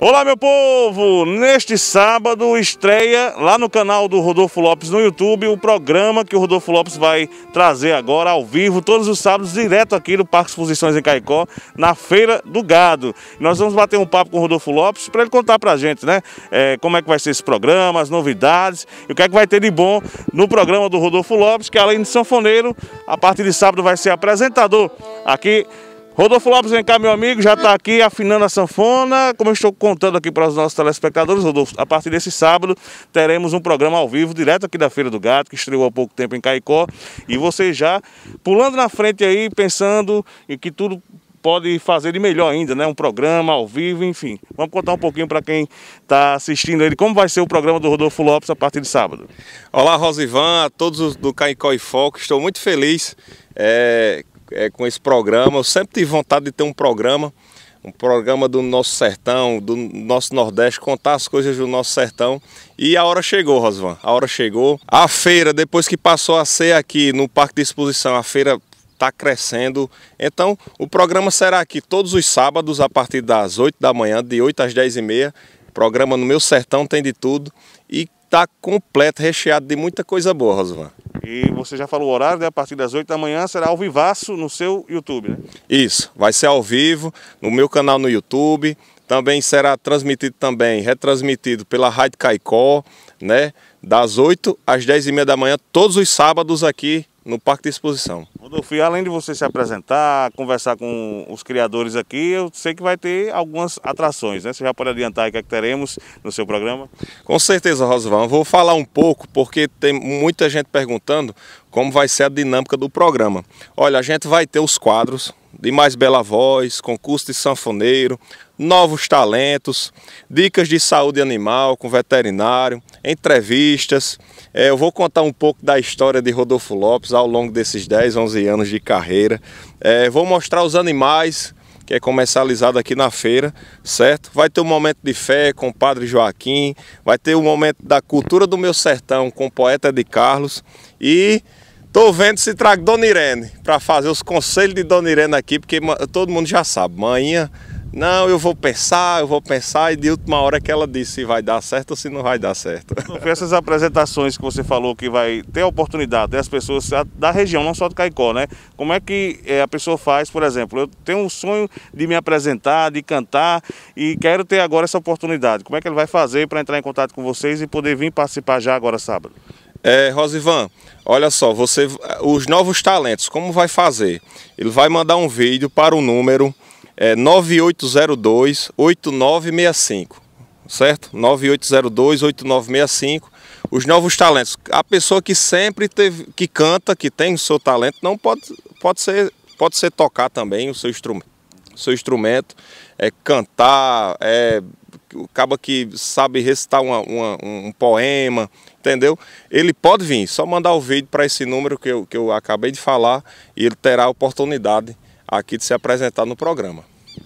Olá meu povo! Neste sábado estreia lá no canal do Rodolfo Lopes no YouTube o programa que o Rodolfo Lopes vai trazer agora ao vivo, todos os sábados, direto aqui do Parque Exposições em Caicó, na Feira do Gado. Nós vamos bater um papo com o Rodolfo Lopes para ele contar para a gente, né? É, como é que vai ser esse programa, as novidades e o que é que vai ter de bom no programa do Rodolfo Lopes, que além de sanfoneiro, a partir de sábado vai ser apresentador aqui Rodolfo Lopes, vem cá, meu amigo, já está aqui afinando a sanfona. Como eu estou contando aqui para os nossos telespectadores, Rodolfo, a partir desse sábado teremos um programa ao vivo, direto aqui da Feira do Gato, que estreou há pouco tempo em Caicó. E você já pulando na frente aí, pensando em que tudo pode fazer de melhor ainda, né? Um programa ao vivo, enfim. Vamos contar um pouquinho para quem está assistindo ele como vai ser o programa do Rodolfo Lopes a partir de sábado. Olá, Rosivan, a todos do Caicó e Foco. Estou muito feliz é, é, com esse programa. Eu sempre tive vontade de ter um programa, um programa do nosso sertão, do nosso Nordeste, contar as coisas do nosso sertão. E a hora chegou, Rosvan, a hora chegou. A feira, depois que passou a ser aqui no Parque de Exposição, a feira está crescendo. Então, o programa será aqui todos os sábados, a partir das 8 da manhã, de 8 às 10 e meia. Programa No Meu Sertão tem de tudo. E está completo, recheado de muita coisa boa, Rosvan. E você já falou o horário, né? a partir das 8 da manhã será ao vivaço no seu YouTube, né? Isso, vai ser ao vivo no meu canal no YouTube. Também será transmitido também, retransmitido pela Rádio Caicó, né? Das 8 às 10 e meia da manhã, todos os sábados aqui no Parque de Exposição. Rodolfo, além de você se apresentar, conversar com os criadores aqui, eu sei que vai ter algumas atrações, né? Você já pode adiantar o que, é que teremos no seu programa? Com certeza, Rosvão. Eu vou falar um pouco, porque tem muita gente perguntando como vai ser a dinâmica do programa. Olha, a gente vai ter os quadros de mais bela voz, concurso de sanfoneiro, novos talentos, dicas de saúde animal com veterinário, entrevistas. É, eu vou contar um pouco da história de Rodolfo Lopes ao longo desses 10, 11 anos de carreira. É, vou mostrar os animais que é comercializado aqui na feira, certo? Vai ter um momento de fé com o Padre Joaquim, vai ter um momento da cultura do meu sertão com o poeta de Carlos e Tô vendo se trago Dona Irene para fazer os conselhos de Dona Irene aqui, porque todo mundo já sabe, manhã não, eu vou pensar, eu vou pensar, e de última hora que ela disse se vai dar certo ou se não vai dar certo. Com essas apresentações que você falou que vai ter a oportunidade das pessoas da região, não só do Caicó, né? Como é que eh, a pessoa faz, por exemplo, eu tenho um sonho de me apresentar, de cantar, e quero ter agora essa oportunidade. Como é que ele vai fazer para entrar em contato com vocês e poder vir participar já agora sábado? É, Rosivan, olha só, você, os novos talentos, como vai fazer? Ele vai mandar um vídeo para o número é 9802-8965, certo? 9802-8965. Os novos talentos. A pessoa que sempre teve, que canta, que tem o seu talento, não pode, pode, ser, pode ser tocar também o seu instrumento. Seu instrumento é cantar, é acaba que sabe recitar uma, uma, um poema, entendeu? Ele pode vir, só mandar o vídeo para esse número que eu, que eu acabei de falar e ele terá a oportunidade aqui de se apresentar no programa.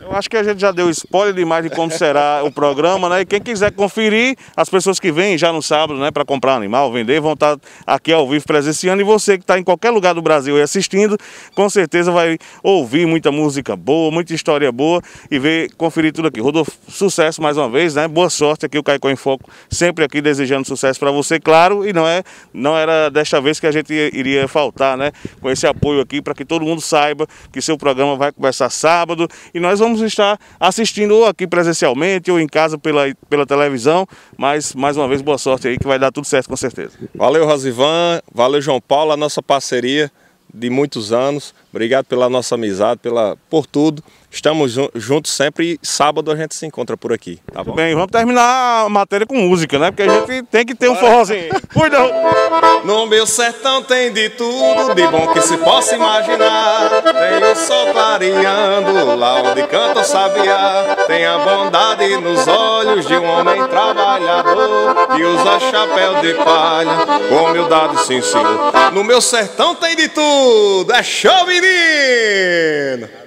Eu acho que a gente já deu spoiler demais de como será o programa, né? E quem quiser conferir, as pessoas que vêm já no sábado, né, para comprar animal, vender, vão estar tá aqui ao vivo presenciando. E você que está em qualquer lugar do Brasil e assistindo, com certeza vai ouvir muita música boa, muita história boa e ver, conferir tudo aqui. Rodolfo, sucesso mais uma vez, né? Boa sorte aqui, o Caicó em Foco, sempre aqui desejando sucesso para você, claro. E não, é, não era desta vez que a gente iria faltar, né? Com esse apoio aqui, para que todo mundo saiba que seu programa vai começar sábado e nós vamos vamos estar assistindo ou aqui presencialmente ou em casa pela, pela televisão. Mas, mais uma vez, boa sorte aí que vai dar tudo certo com certeza. Valeu, Rosivan. Valeu, João Paulo, a nossa parceria de muitos anos. Obrigado pela nossa amizade, pela, por tudo. Estamos juntos sempre e sábado a gente se encontra por aqui. Tá bom? Bem, vamos terminar a matéria com música, né? Porque a gente tem que ter um forrozinho. Cuidado! No meu sertão tem de tudo, de bom que se possa imaginar clareando, lá onde canta o sabiá. Tem a bondade nos olhos de um homem trabalhador que usa chapéu de palha com humildade, sim, senhor. No meu sertão tem de tudo, é show, menino!